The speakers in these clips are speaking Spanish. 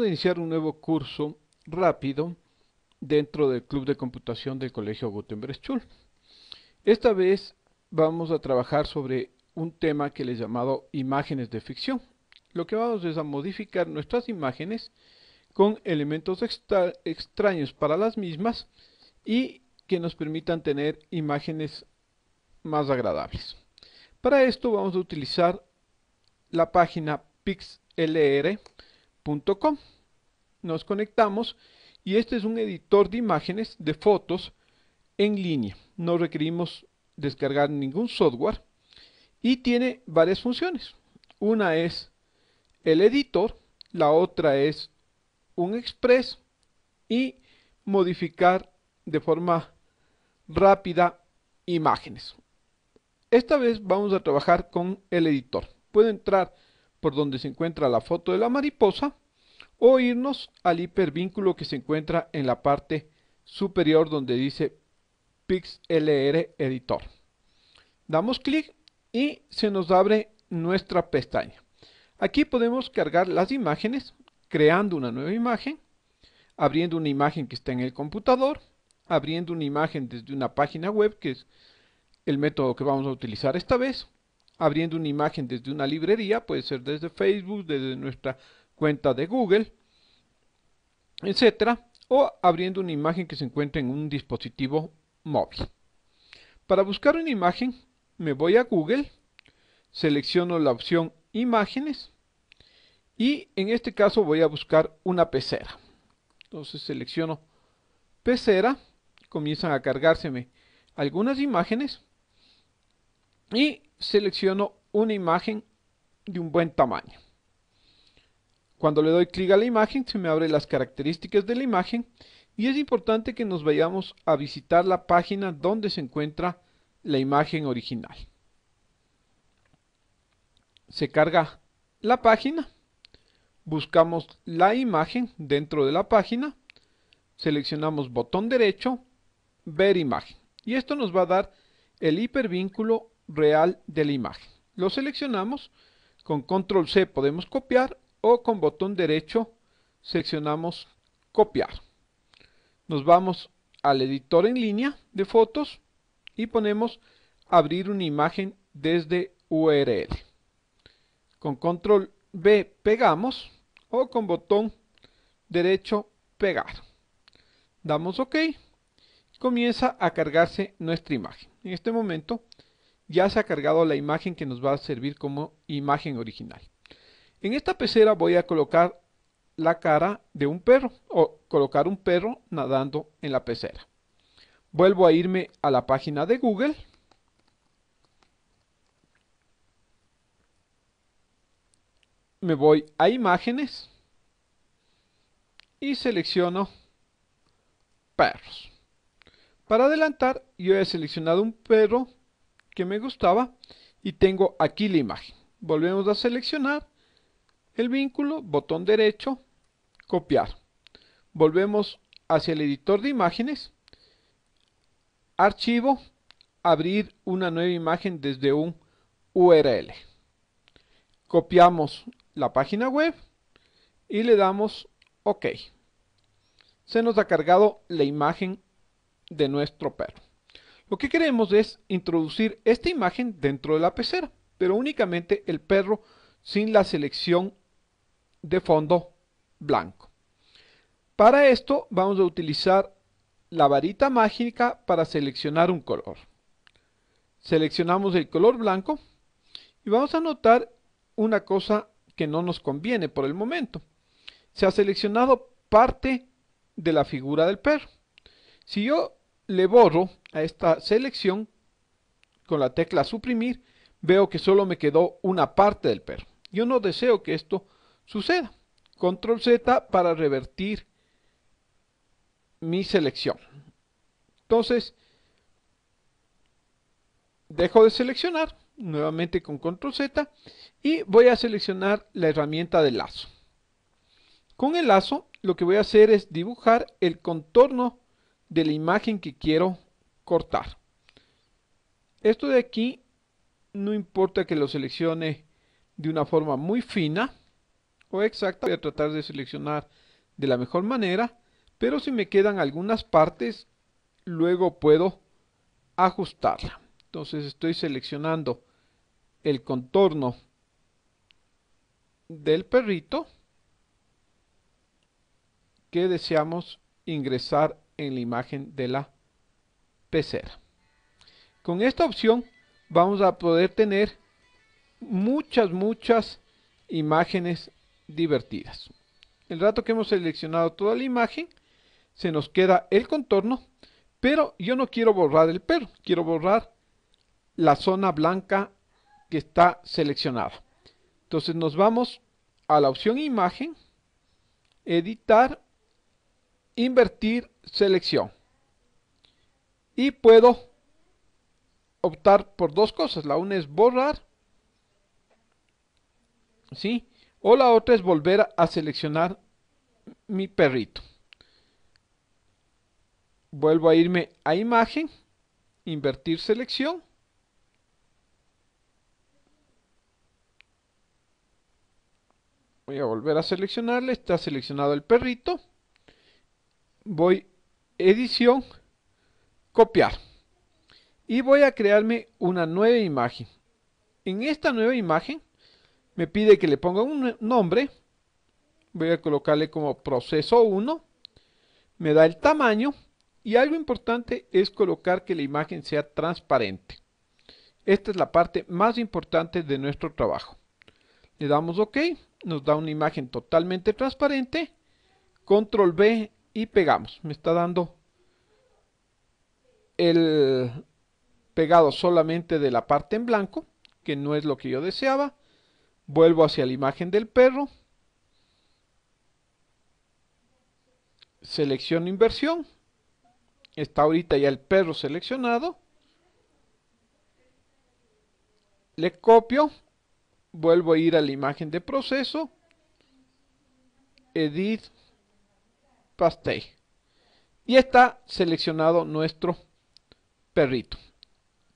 de iniciar un nuevo curso rápido dentro del Club de Computación del Colegio Gutenberg Schul. Esta vez vamos a trabajar sobre un tema que le he llamado imágenes de ficción. Lo que vamos es a modificar nuestras imágenes con elementos extraños para las mismas y que nos permitan tener imágenes más agradables. Para esto vamos a utilizar la página PixLR nos conectamos y este es un editor de imágenes, de fotos en línea. No requerimos descargar ningún software y tiene varias funciones. Una es el editor, la otra es un express y modificar de forma rápida imágenes. Esta vez vamos a trabajar con el editor. Puedo entrar por donde se encuentra la foto de la mariposa, o irnos al hipervínculo que se encuentra en la parte superior donde dice PixLR Editor. Damos clic y se nos abre nuestra pestaña. Aquí podemos cargar las imágenes creando una nueva imagen, abriendo una imagen que está en el computador, abriendo una imagen desde una página web, que es el método que vamos a utilizar esta vez, abriendo una imagen desde una librería, puede ser desde Facebook, desde nuestra cuenta de Google, etcétera, o abriendo una imagen que se encuentre en un dispositivo móvil. Para buscar una imagen, me voy a Google, selecciono la opción Imágenes y en este caso voy a buscar una pecera. Entonces selecciono pecera, comienzan a cargárseme algunas imágenes y selecciono una imagen de un buen tamaño. Cuando le doy clic a la imagen se me abre las características de la imagen y es importante que nos vayamos a visitar la página donde se encuentra la imagen original. Se carga la página, buscamos la imagen dentro de la página, seleccionamos botón derecho, ver imagen y esto nos va a dar el hipervínculo real de la imagen. Lo seleccionamos, con control C podemos copiar o con botón derecho seleccionamos copiar. Nos vamos al editor en línea de fotos y ponemos abrir una imagen desde URL. Con control B pegamos o con botón derecho pegar. Damos OK. Comienza a cargarse nuestra imagen. En este momento ya se ha cargado la imagen que nos va a servir como imagen original. En esta pecera voy a colocar la cara de un perro o colocar un perro nadando en la pecera. Vuelvo a irme a la página de Google. Me voy a imágenes y selecciono perros. Para adelantar yo he seleccionado un perro que me gustaba y tengo aquí la imagen. Volvemos a seleccionar el vínculo, botón derecho, copiar. Volvemos hacia el editor de imágenes, archivo, abrir una nueva imagen desde un URL. Copiamos la página web y le damos OK. Se nos ha cargado la imagen de nuestro perro. Lo que queremos es introducir esta imagen dentro de la pecera, pero únicamente el perro sin la selección de fondo blanco. Para esto vamos a utilizar la varita mágica para seleccionar un color. Seleccionamos el color blanco y vamos a notar una cosa que no nos conviene por el momento. Se ha seleccionado parte de la figura del perro. Si yo le borro a esta selección con la tecla suprimir, veo que solo me quedó una parte del perro. Yo no deseo que esto suceda. Control Z para revertir mi selección. Entonces, dejo de seleccionar nuevamente con control Z y voy a seleccionar la herramienta del lazo. Con el lazo lo que voy a hacer es dibujar el contorno de la imagen que quiero cortar. Esto de aquí no importa que lo seleccione de una forma muy fina o exacta, voy a tratar de seleccionar de la mejor manera, pero si me quedan algunas partes, luego puedo ajustarla. Entonces estoy seleccionando el contorno del perrito que deseamos ingresar en la imagen de la pecera. Con esta opción vamos a poder tener muchas, muchas imágenes divertidas. El rato que hemos seleccionado toda la imagen, se nos queda el contorno, pero yo no quiero borrar el perro, quiero borrar la zona blanca que está seleccionada. Entonces nos vamos a la opción imagen, editar invertir selección. Y puedo optar por dos cosas. La una es borrar. ¿Sí? O la otra es volver a seleccionar mi perrito. Vuelvo a irme a imagen. Invertir selección. Voy a volver a seleccionarle. Está seleccionado el perrito voy edición, copiar y voy a crearme una nueva imagen. En esta nueva imagen me pide que le ponga un nombre, voy a colocarle como proceso 1, me da el tamaño y algo importante es colocar que la imagen sea transparente. Esta es la parte más importante de nuestro trabajo. Le damos OK, nos da una imagen totalmente transparente, control V y pegamos. Me está dando el pegado solamente de la parte en blanco, que no es lo que yo deseaba. Vuelvo hacia la imagen del perro. Selecciono inversión. Está ahorita ya el perro seleccionado. Le copio. Vuelvo a ir a la imagen de proceso. Edit Paste Y está seleccionado nuestro perrito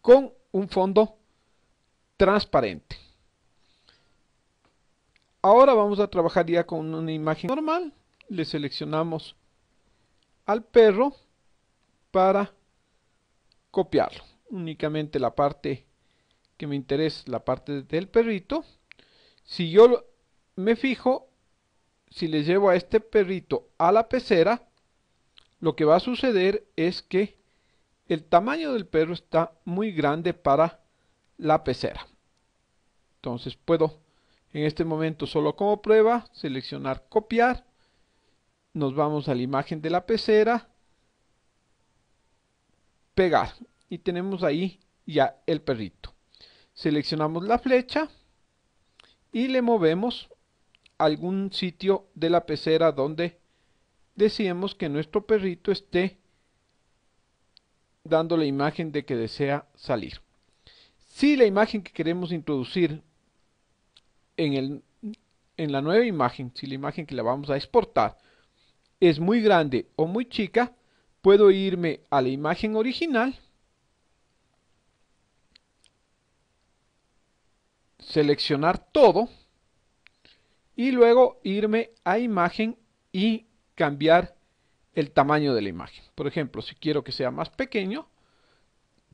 con un fondo transparente. Ahora vamos a trabajar ya con una imagen normal. Le seleccionamos al perro para copiarlo. Únicamente la parte que me interesa, la parte del perrito. Si yo me fijo, si le llevo a este perrito a la pecera, lo que va a suceder es que el tamaño del perro está muy grande para la pecera. Entonces puedo en este momento solo como prueba seleccionar copiar. Nos vamos a la imagen de la pecera. Pegar. Y tenemos ahí ya el perrito. Seleccionamos la flecha y le movemos algún sitio de la pecera donde decíamos que nuestro perrito esté dando la imagen de que desea salir. Si la imagen que queremos introducir en, en la nueva imagen, si la imagen que la vamos a exportar es muy grande o muy chica, puedo irme a la imagen original, seleccionar todo, y luego irme a imagen y cambiar el tamaño de la imagen. Por ejemplo, si quiero que sea más pequeño,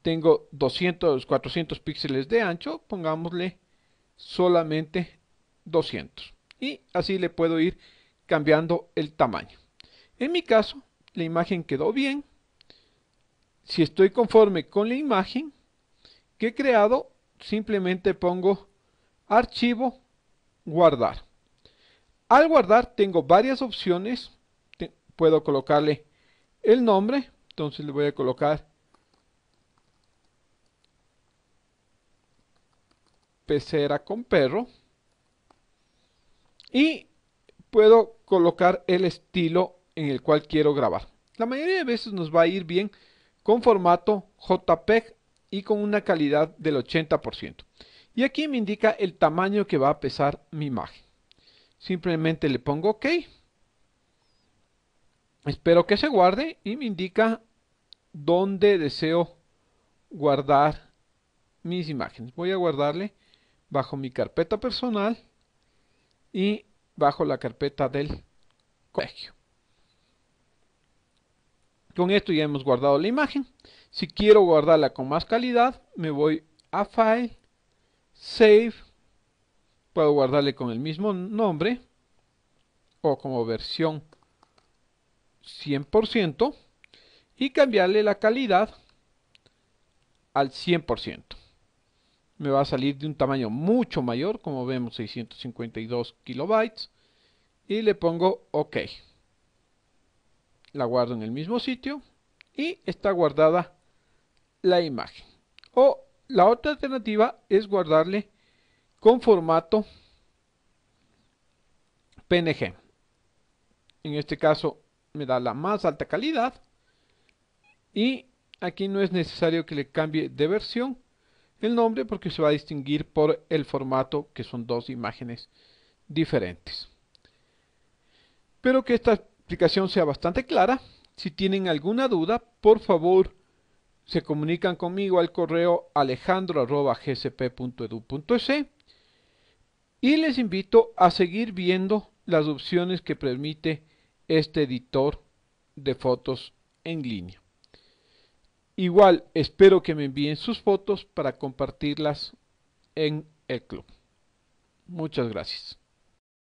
tengo 200, 400 píxeles de ancho, pongámosle solamente 200. Y así le puedo ir cambiando el tamaño. En mi caso, la imagen quedó bien. Si estoy conforme con la imagen que he creado, simplemente pongo archivo, guardar. Al guardar tengo varias opciones. puedo colocarle el nombre. Entonces le voy a colocar pecera con perro. Y puedo colocar el estilo en el cual quiero grabar. La mayoría de veces nos va a ir bien con formato JPEG y con una calidad del 80%. Y aquí me indica el tamaño que va a pesar mi imagen simplemente le pongo OK. Espero que se guarde y me indica dónde deseo guardar mis imágenes. Voy a guardarle bajo mi carpeta personal y bajo la carpeta del colegio. Con esto ya hemos guardado la imagen. Si quiero guardarla con más calidad, me voy a File, Save, puedo guardarle con el mismo nombre o como versión 100% y cambiarle la calidad al 100%. Me va a salir de un tamaño mucho mayor, como vemos 652 kilobytes y le pongo OK. La guardo en el mismo sitio y está guardada la imagen. O la otra alternativa es guardarle con formato PNG. En este caso me da la más alta calidad y aquí no es necesario que le cambie de versión el nombre porque se va a distinguir por el formato que son dos imágenes diferentes. Espero que esta explicación sea bastante clara. Si tienen alguna duda, por favor se comunican conmigo al correo alejandro.gcp.edu.es y les invito a seguir viendo las opciones que permite este editor de fotos en línea. Igual espero que me envíen sus fotos para compartirlas en el club. Muchas gracias.